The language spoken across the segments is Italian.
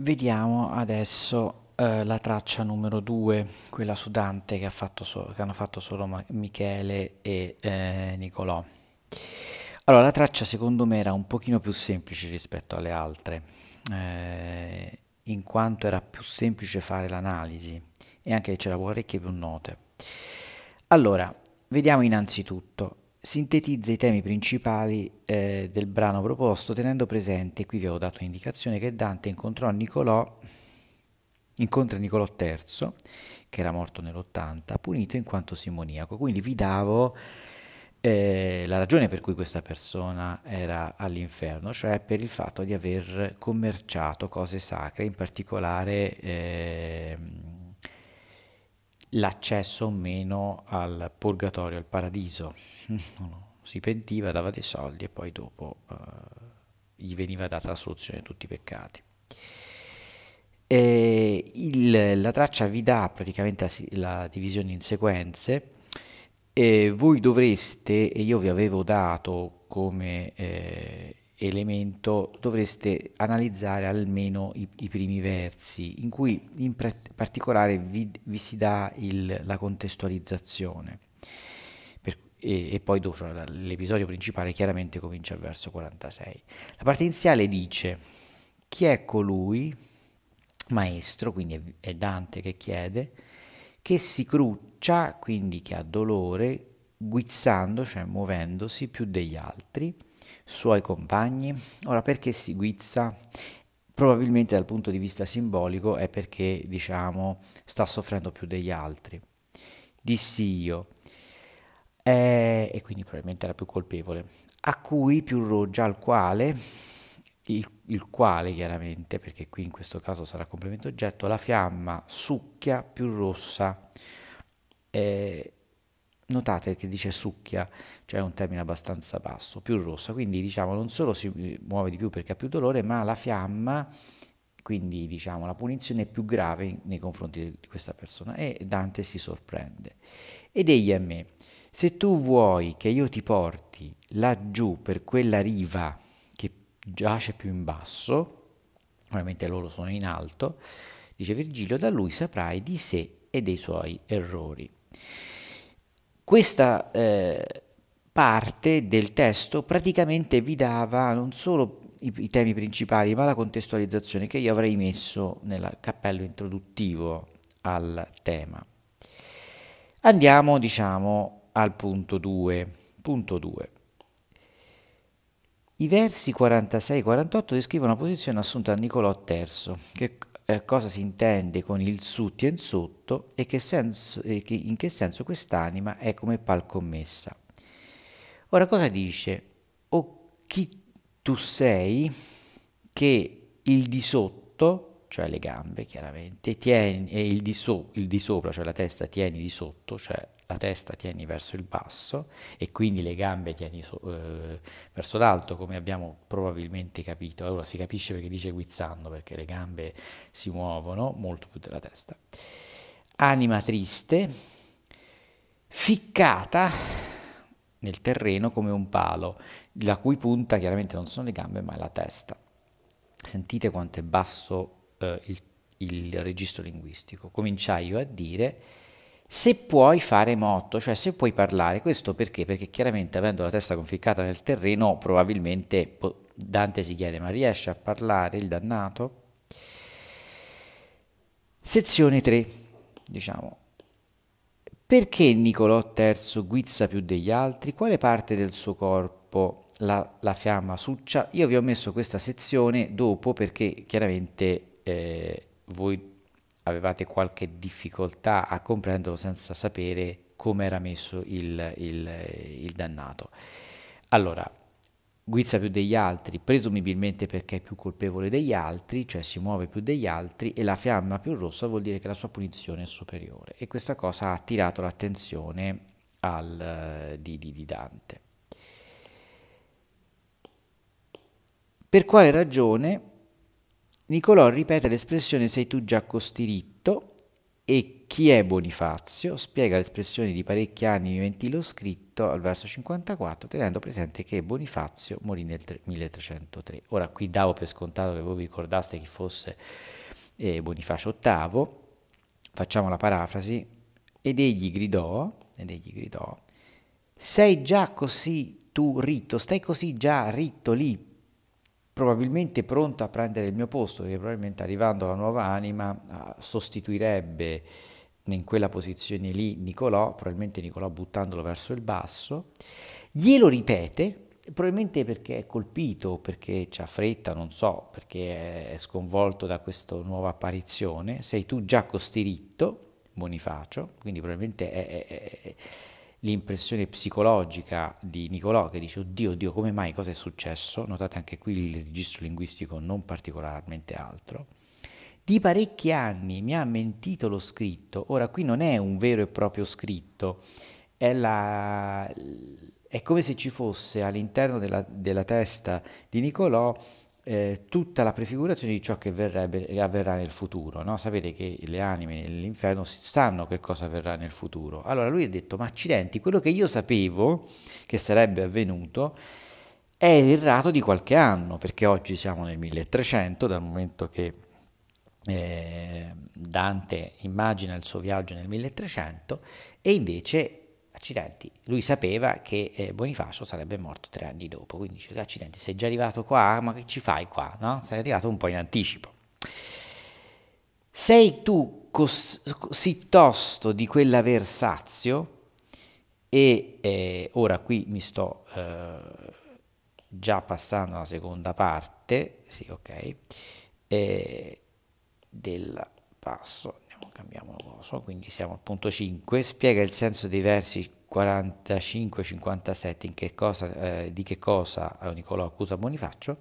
Vediamo adesso eh, la traccia numero 2, quella su Dante che, ha fatto so che hanno fatto solo Ma Michele e eh, Nicolò. Allora, la traccia secondo me era un pochino più semplice rispetto alle altre, eh, in quanto era più semplice fare l'analisi e anche c'erano parecchie più note. Allora, vediamo innanzitutto sintetizza i temi principali eh, del brano proposto tenendo presente, qui vi ho dato un'indicazione, che Dante incontrò Nicolò, incontra Nicolò III, che era morto nell'80, punito in quanto simoniaco. Quindi vi davo eh, la ragione per cui questa persona era all'inferno, cioè per il fatto di aver commerciato cose sacre, in particolare... Eh, l'accesso o meno al purgatorio, al paradiso. si pentiva, dava dei soldi e poi dopo eh, gli veniva data la soluzione di tutti i peccati. Il, la traccia vi dà praticamente la, la divisione in sequenze. E voi dovreste, e io vi avevo dato come eh, elemento dovreste analizzare almeno i, i primi versi in cui in particolare vi, vi si dà il, la contestualizzazione per, e, e, poi dopo cioè, l'episodio principale chiaramente comincia al verso 46 la parte iniziale dice chi è colui maestro quindi è, è Dante che chiede che si cruccia quindi che ha dolore guizzando cioè muovendosi più degli altri suoi compagni. Ora perché si guizza? Probabilmente dal punto di vista simbolico è perché, diciamo, sta soffrendo più degli altri. Dissi io, eh, e quindi probabilmente era più colpevole, a cui più roggia, al quale, il, il quale chiaramente, perché qui in questo caso sarà complemento oggetto, la fiamma succhia più rossa. Eh, notate che dice succhia, cioè è un termine abbastanza basso, più rossa, quindi diciamo non solo si muove di più perché ha più dolore, ma la fiamma, quindi diciamo la punizione è più grave nei confronti di questa persona e Dante si sorprende. Ed egli a me, se tu vuoi che io ti porti laggiù per quella riva che giace più in basso, ovviamente loro sono in alto, dice Virgilio, da lui saprai di sé e dei suoi errori. Questa eh, parte del testo praticamente vi dava non solo i, i, temi principali, ma la contestualizzazione che io avrei messo nel cappello introduttivo al tema. Andiamo, diciamo, al punto 2. Punto 2. I versi 46 e 48 descrivono la posizione assunta da Niccolò III, che eh, cosa si intende con il su tien sotto e che senso, eh, in che senso quest'anima è come palcommessa. Ora cosa dice? O chi tu sei che il di sotto, cioè le gambe chiaramente, tieni, e il di, so, il di sopra, cioè la testa, tieni di sotto, cioè la testa tieni verso il basso e quindi le gambe tieni so, eh, verso l'alto come abbiamo probabilmente capito. Allora si capisce perché dice guizzando, perché le gambe si muovono molto più della testa. Anima triste, ficcata nel terreno come un palo, la cui punta chiaramente non sono le gambe ma è la testa. Sentite quanto è basso eh, il, il registro linguistico. Cominciai io a dire se puoi fare motto, cioè se puoi parlare, questo perché? Perché chiaramente avendo la testa conficcata nel terreno, probabilmente boh, Dante si chiede, ma riesce a parlare il dannato? Sezione 3, diciamo. Perché Niccolò III guizza più degli altri? Quale parte del suo corpo la, la fiamma succia? Io vi ho messo questa sezione dopo perché chiaramente eh, voi avevate qualche difficoltà a comprenderlo senza sapere come era messo il, il, il dannato. Allora, guizza più degli altri, presumibilmente perché è più colpevole degli altri, cioè si muove più degli altri, e la fiamma più rossa vuol dire che la sua punizione è superiore. E questa cosa ha attirato l'attenzione al, eh, di, di, di Dante. Per quale ragione Nicolò ripete l'espressione sei tu già costiritto e chi è Bonifazio spiega l'espressione di parecchi anni viventi lo scritto al verso 54 tenendo presente che Bonifazio morì nel 1303. Ora qui davo per scontato che voi vi ricordaste chi fosse eh, Bonifacio VIII, facciamo la parafrasi, ed egli gridò, ed egli gridò sei già così tu ritto, stai così già ritto lì probabilmente pronto a prendere il mio posto, perché probabilmente arrivando la nuova anima ah, sostituirebbe in quella posizione lì Nicolò, probabilmente Nicolò buttandolo verso il basso, glielo ripete, probabilmente perché è colpito, perché ha fretta, non so, perché è sconvolto da questa nuova apparizione, sei tu già costiritto, Bonifacio, quindi probabilmente è, è, è l'impressione psicologica di Nicolò che dice oddio, oddio, come mai, cosa è successo? Notate anche qui il registro linguistico non particolarmente altro. Di parecchi anni mi ha mentito lo scritto, ora qui non è un vero e proprio scritto, è, la, è come se ci fosse all'interno della, della testa di Nicolò eh, tutta la prefigurazione di ciò che verrebbe, eh, avverrà nel futuro. No? Sapete che le anime nell'inferno sanno che cosa avverrà nel futuro. Allora lui ha detto, ma accidenti, quello che io sapevo che sarebbe avvenuto è errato di qualche anno, perché oggi siamo nel 1300, dal momento che eh, Dante immagina il suo viaggio nel 1300, e invece accidenti, lui sapeva che eh, Bonifacio sarebbe morto tre anni dopo, quindi dice, accidenti, sei già arrivato qua, ma che ci fai qua? No? Sei arrivato un po' in anticipo. Sei tu così tosto di quella Versazio, e eh, ora qui mi sto eh, già passando alla seconda parte, sì ok, eh, del passo cambiamo lo l'oso, quindi siamo al punto 5, spiega il senso dei versi 45-57 eh, di che cosa eh, Nicolò accusa Bonifacio,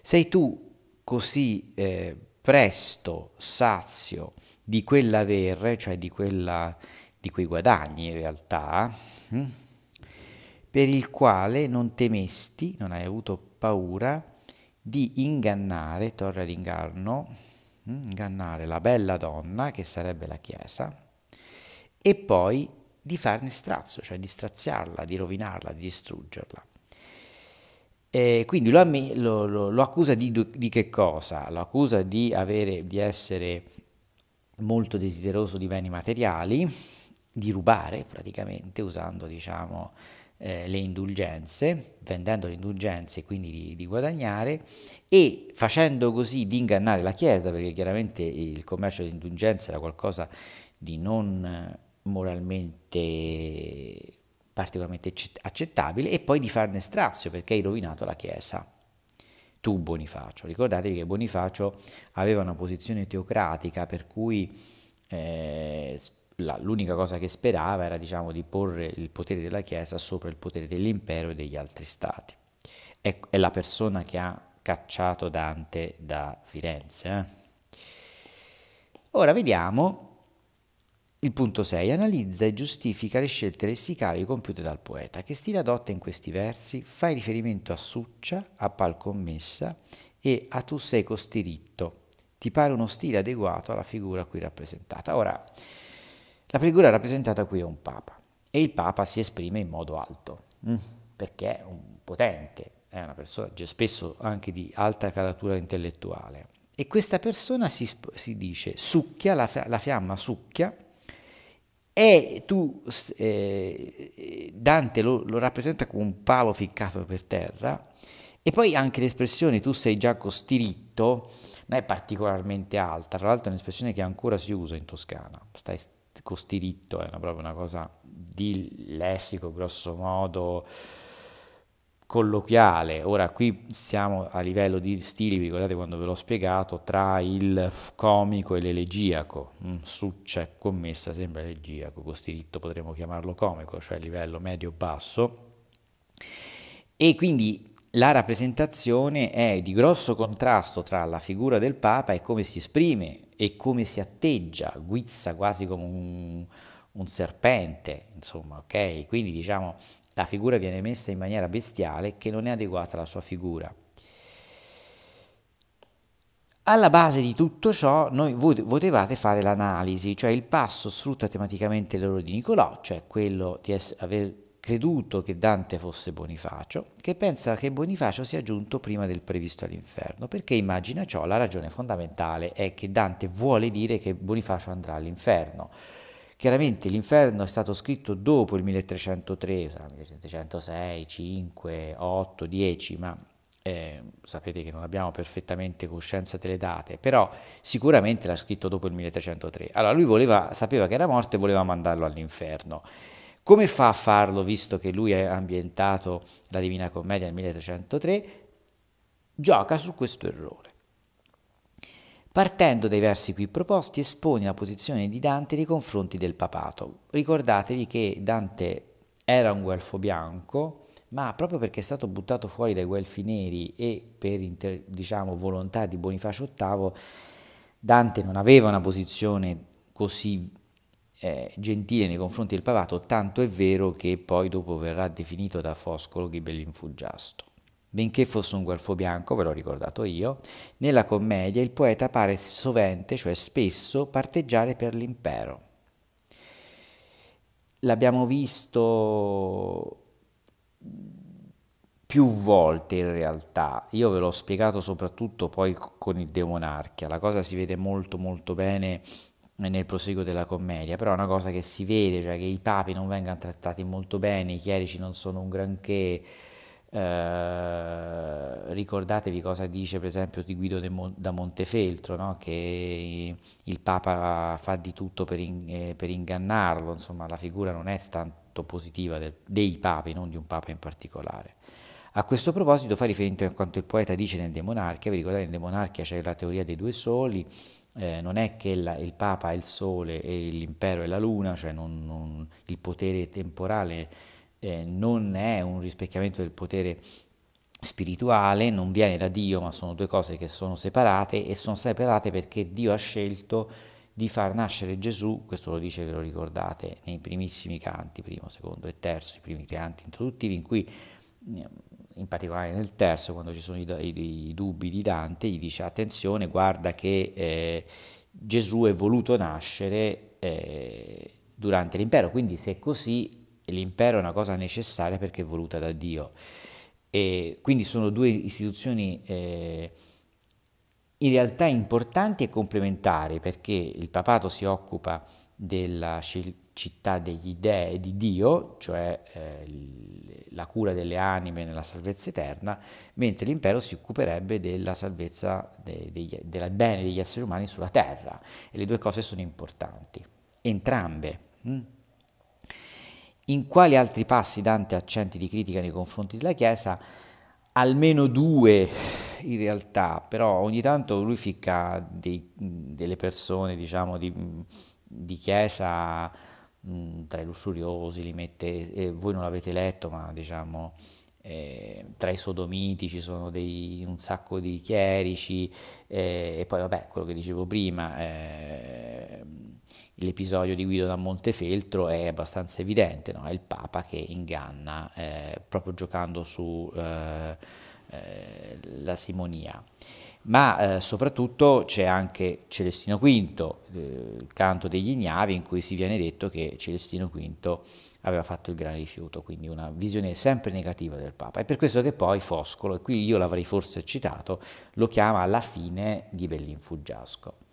sei tu così eh, presto sazio di quell'avere, cioè di, quella, di quei guadagni in realtà, hm? per il quale non temesti, non hai avuto paura di ingannare, torre all'inganno, Mm, ingannare la bella donna, che sarebbe la Chiesa, e poi di farne strazio, cioè di straziarla, di rovinarla, di distruggerla. E quindi lo, lo, lo, lo accusa di, di, che cosa? Lo accusa di, avere, di essere molto desideroso di beni materiali, di rubare praticamente, usando diciamo, eh, le indulgenze, vendendo le indulgenze e quindi di, di, guadagnare e facendo così di ingannare la Chiesa, perché chiaramente il commercio di indulgenze era qualcosa di non eh, moralmente particolarmente accettabile e poi di farne strazio perché hai rovinato la Chiesa tu Bonifacio. Ricordatevi che Bonifacio aveva una posizione teocratica per cui eh, la, l'unica cosa che sperava era diciamo, di porre il potere della Chiesa sopra il potere dell'impero e degli altri stati. È, è la persona che ha cacciato Dante da Firenze. Eh? Ora vediamo il punto 6. Analizza e giustifica le scelte lessicali compiute dal poeta. Che stile adotta in questi versi? Fai riferimento a Succia, a Palcommessa e a Tu sei costiritto. Ti pare uno stile adeguato alla figura qui rappresentata. Ora, la figura rappresentata qui è un papa e il papa si esprime in modo alto, mm, perché è un potente, è una persona spesso anche di alta caratura intellettuale. E questa persona si, si dice, succhia, la, la, fiamma succhia, e tu, eh, Dante lo, lo rappresenta come un palo ficcato per terra, e poi anche l'espressione tu sei già costiritto non è particolarmente alta, tra l'altro è un'espressione che ancora si usa in Toscana, stai costiritto, è una, proprio una cosa di lessico grosso modo colloquiale. Ora qui siamo a livello di stili, vi ricordate quando ve l'ho spiegato, tra il comico e l'elegiaco. Mm, su c'è commessa sembra elegiaco, costiritto potremmo chiamarlo comico, cioè livello medio-basso. E quindi la rappresentazione è di grosso contrasto tra la figura del Papa e come si esprime e come si atteggia, guizza quasi come un, un serpente, insomma, ok? Quindi diciamo la figura viene messa in maniera bestiale che non è adeguata alla sua figura. Alla base di tutto ciò noi potevate fare l'analisi, cioè il passo sfrutta tematicamente l'errore di Nicolò, cioè quello di aver creduto che Dante fosse Bonifacio, che pensa che Bonifacio sia giunto prima del previsto all'inferno, perché immagina ciò, la ragione fondamentale è che Dante vuole dire che Bonifacio andrà all'inferno. Chiaramente l'inferno è stato scritto dopo il 1303, sarà 1706, 5, 8, 10, ma eh, sapete che non abbiamo perfettamente coscienza delle date, però sicuramente l'ha scritto dopo il 1303. Allora lui voleva, sapeva che era morto e voleva mandarlo all'inferno. Come fa a farlo, visto che lui è ambientato la Divina Commedia nel 1303? Gioca su questo errore. Partendo dai versi qui proposti, espone la posizione di Dante nei confronti del papato. Ricordatevi che Dante era un guelfo bianco, ma proprio perché è stato buttato fuori dai guelfi neri e per inter, diciamo, volontà di Bonifacio VIII, Dante non aveva una posizione così eh, gentile nei confronti del pavato, tanto è vero che poi dopo verrà definito da Foscolo Ghibellin Fuggiasto. Benché fosse un guelfo bianco, ve l'ho ricordato io, nella commedia il poeta pare sovente, cioè spesso, parteggiare per l'impero. L'abbiamo visto più volte in realtà, io ve l'ho spiegato soprattutto poi con il Demonarchia, la cosa si vede molto molto bene nel proseguo della commedia, però è una cosa che si vede, cioè che i papi non vengano trattati molto bene, i chierici non sono un granché. Eh, ricordatevi cosa dice per esempio di Guido Mon- da Montefeltro, no? che il Papa fa di tutto per, in- eh, per, ingannarlo, insomma la figura non è tanto positiva del- dei papi, non di un papa in particolare. A questo proposito fa riferimento a quanto il poeta dice nel De Monarchia, vi ricordate nel De Monarchia c'è la teoria dei due soli, eh, non è che il, il, Papa è il Sole e l'impero è la Luna, cioè non, non, il potere temporale eh, non è un rispecchiamento del potere spirituale, non viene da Dio, ma sono due cose che sono separate e sono separate perché Dio ha scelto di far nascere Gesù, questo lo dice, ve lo ricordate, nei primissimi canti, primo, secondo e terzo, i primi canti introduttivi, in cui eh, in particolare nel terzo, quando ci sono i, i, i dubbi di Dante, gli dice attenzione, guarda che eh, Gesù è voluto nascere eh, durante l'impero, quindi se è così l'impero è una cosa necessaria perché è voluta da Dio. E quindi sono due istituzioni eh, in realtà importanti e complementari perché il papato si occupa della città degli dei, di Dio, cioè eh, la cura delle anime nella salvezza eterna, mentre l'impero si occuperebbe della salvezza del bene degli esseri umani sulla terra. E le due cose sono importanti, entrambe. Mm. In quali altri passi Dante accenti di critica nei confronti della Chiesa? Almeno due in realtà, però ogni tanto lui ficca dei, delle persone, diciamo, di, di Chiesa Mm, tra i lussuriosi, li mette, eh, voi non l'avete letto, ma diciamo eh, tra i sodomiti ci sono dei, un sacco di chierici eh, e poi vabbè quello che dicevo prima eh, l'episodio di Guido da Montefeltro è abbastanza evidente no? è il Papa che inganna eh, proprio giocando su eh, eh, la simonia. Ma eh, soprattutto c'è anche Celestino V, eh, il canto degli ignavi, in cui si viene detto che Celestino V aveva fatto il gran rifiuto, quindi una visione sempre negativa del Papa. È per questo che poi Foscolo, e qui io l'avrei forse citato, lo chiama la fine di Bellinfugiasco.